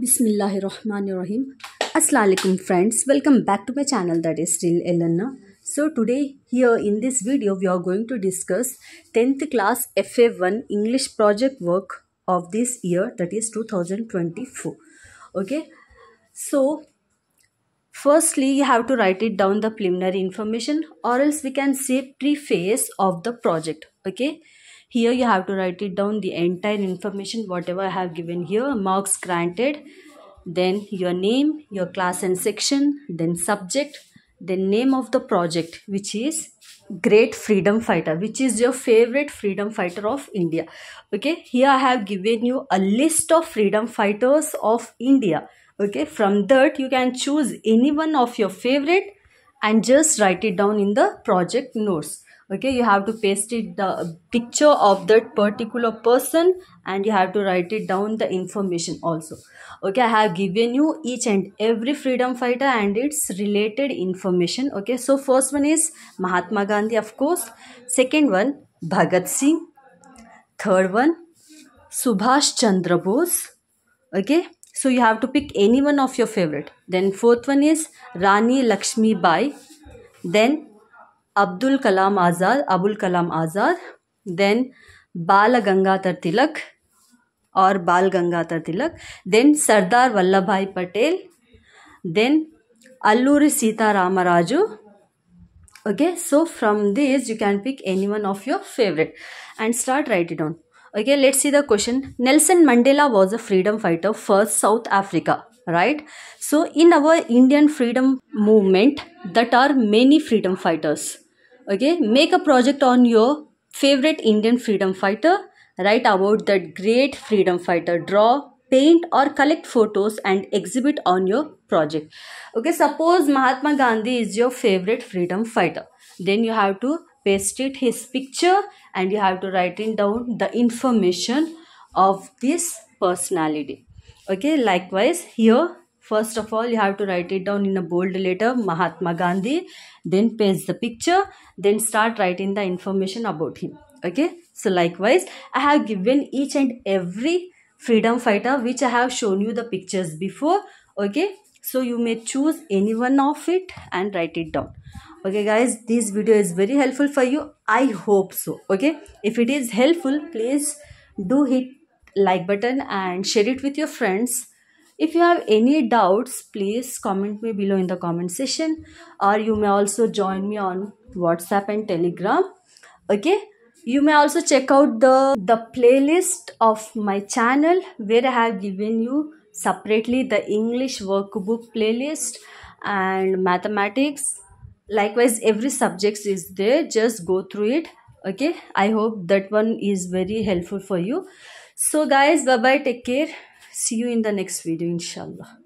Bismillahirrahmanirrahim. Assalamualaikum friends. Welcome back to my channel that is still Elena. So today here in this video we are going to discuss 10th class FA1 English project work of this year that is 2024. Okay. So firstly you have to write it down the preliminary information or else we can say preface of the project. Okay here you have to write it down the entire information whatever I have given here marks granted then your name your class and section then subject the name of the project which is great freedom fighter which is your favorite freedom fighter of india okay here i have given you a list of freedom fighters of india okay from that you can choose any one of your favorite and just write it down in the project notes okay you have to paste it the picture of that particular person and you have to write it down the information also okay i have given you each and every freedom fighter and its related information okay so first one is mahatma gandhi of course second one bhagat singh third one subhash chandra bose okay so you have to pick any one of your favorite then fourth one is rani lakshmi bai then Abdul Kalam Azad, Abul Kalam Azad, then Bal Gangatar Tilak or Bal Gangatar Tilak, then Sardar Vallabhai Patel, then Alluri Sita Ramaraju. Okay, so from this you can pick any one of your favorite and start writing down. Okay, let's see the question. Nelson Mandela was a freedom fighter for South Africa right so in our indian freedom movement that are many freedom fighters okay make a project on your favorite indian freedom fighter write about that great freedom fighter draw paint or collect photos and exhibit on your project okay suppose mahatma gandhi is your favorite freedom fighter then you have to paste it his picture and you have to write in down the information of this personality okay likewise here First of all, you have to write it down in a bold letter, Mahatma Gandhi. Then paste the picture. Then start writing the information about him. Okay. So likewise, I have given each and every freedom fighter which I have shown you the pictures before. Okay. So you may choose any one of it and write it down. Okay guys, this video is very helpful for you. I hope so. Okay. If it is helpful, please do hit like button and share it with your friends if you have any doubts please comment me below in the comment section or you may also join me on whatsapp and telegram okay you may also check out the the playlist of my channel where i have given you separately the english workbook playlist and mathematics likewise every subject is there just go through it okay i hope that one is very helpful for you so guys bye bye take care See you in the next video, inshallah.